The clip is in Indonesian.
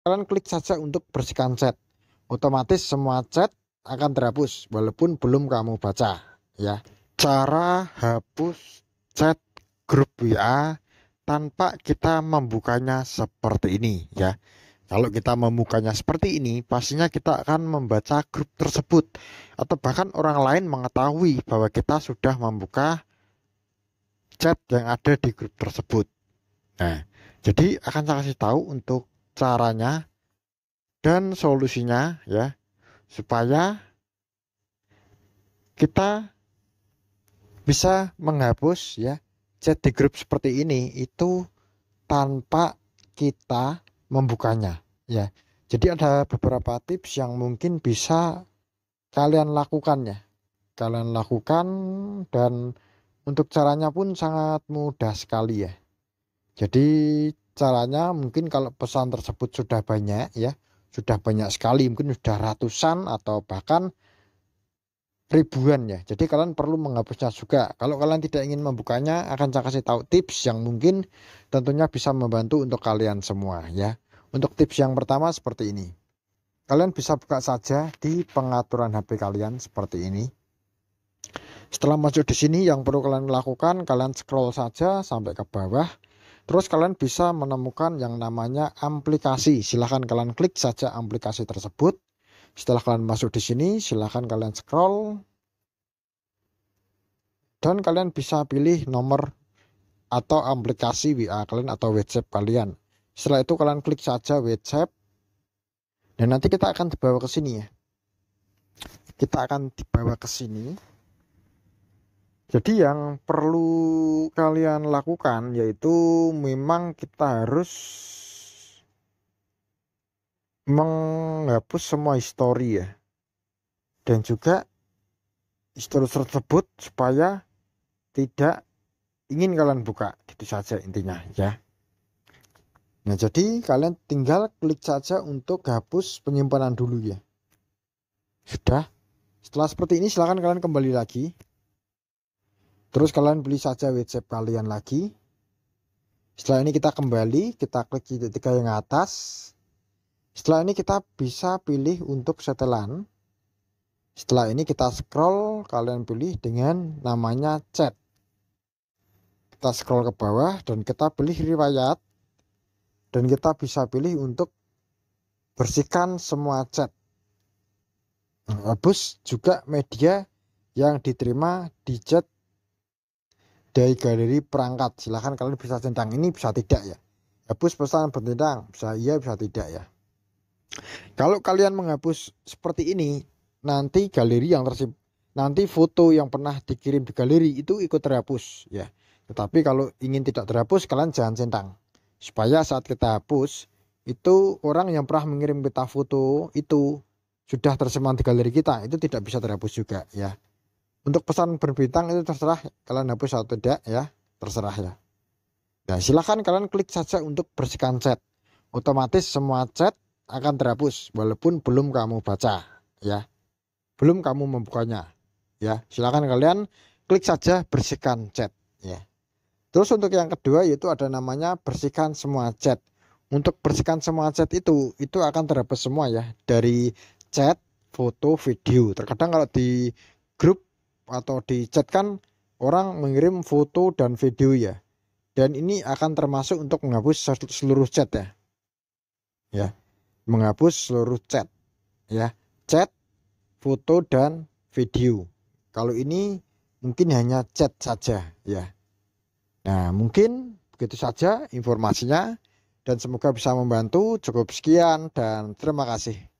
kalian klik saja untuk bersihkan chat. Otomatis semua chat akan terhapus walaupun belum kamu baca ya. Cara hapus chat grup WA tanpa kita membukanya seperti ini ya. Kalau kita membukanya seperti ini, pastinya kita akan membaca grup tersebut atau bahkan orang lain mengetahui bahwa kita sudah membuka chat yang ada di grup tersebut. Nah, jadi akan saya kasih tahu untuk caranya dan solusinya ya supaya kita bisa menghapus ya chat di grup seperti ini itu tanpa kita membukanya ya jadi ada beberapa tips yang mungkin bisa kalian lakukan ya kalian lakukan dan untuk caranya pun sangat mudah sekali ya jadi caranya mungkin kalau pesan tersebut sudah banyak ya, sudah banyak sekali, mungkin sudah ratusan atau bahkan ribuan ya. Jadi kalian perlu menghapusnya juga. Kalau kalian tidak ingin membukanya, akan saya kasih tahu tips yang mungkin tentunya bisa membantu untuk kalian semua ya. Untuk tips yang pertama seperti ini. Kalian bisa buka saja di pengaturan HP kalian seperti ini. Setelah masuk di sini yang perlu kalian lakukan, kalian scroll saja sampai ke bawah Terus kalian bisa menemukan yang namanya aplikasi. Silahkan kalian klik saja aplikasi tersebut. Setelah kalian masuk di sini, silahkan kalian scroll. Dan kalian bisa pilih nomor atau aplikasi WA kalian atau WhatsApp kalian. Setelah itu kalian klik saja WhatsApp. Dan nanti kita akan dibawa ke sini ya. Kita akan dibawa ke sini. Jadi yang perlu kalian lakukan yaitu memang kita harus menghapus semua histori ya. Dan juga histori tersebut supaya tidak ingin kalian buka. Gitu saja intinya ya. Nah, jadi kalian tinggal klik saja untuk hapus penyimpanan dulu ya. Sudah. Setelah seperti ini silahkan kalian kembali lagi Terus kalian beli saja whatsapp kalian lagi. Setelah ini kita kembali, kita klik titik yang atas. Setelah ini kita bisa pilih untuk setelan. Setelah ini kita scroll, kalian pilih dengan namanya chat. Kita scroll ke bawah dan kita pilih riwayat. Dan kita bisa pilih untuk bersihkan semua chat. Hapus juga media yang diterima di chat dari galeri perangkat silahkan kalian bisa centang ini bisa tidak ya hapus pesan bertentang bisa iya bisa tidak ya kalau kalian menghapus seperti ini nanti galeri yang tersip nanti foto yang pernah dikirim di galeri itu ikut terhapus ya tetapi kalau ingin tidak terhapus kalian jangan centang supaya saat kita hapus itu orang yang pernah mengirim peta foto itu sudah tersimpan di galeri kita itu tidak bisa terhapus juga ya untuk pesan berbintang itu terserah kalian hapus atau tidak ya terserah ya nah silahkan kalian klik saja untuk bersihkan chat otomatis semua chat akan terhapus walaupun belum kamu baca ya belum kamu membukanya ya silahkan kalian klik saja bersihkan chat ya terus untuk yang kedua yaitu ada namanya bersihkan semua chat untuk bersihkan semua chat itu itu akan terhapus semua ya dari chat foto video terkadang kalau di grup atau di chat kan orang mengirim foto dan video ya. Dan ini akan termasuk untuk menghapus seluruh chat ya. Ya, menghapus seluruh chat. Ya, chat, foto dan video. Kalau ini mungkin hanya chat saja ya. Nah, mungkin begitu saja informasinya dan semoga bisa membantu. Cukup sekian dan terima kasih.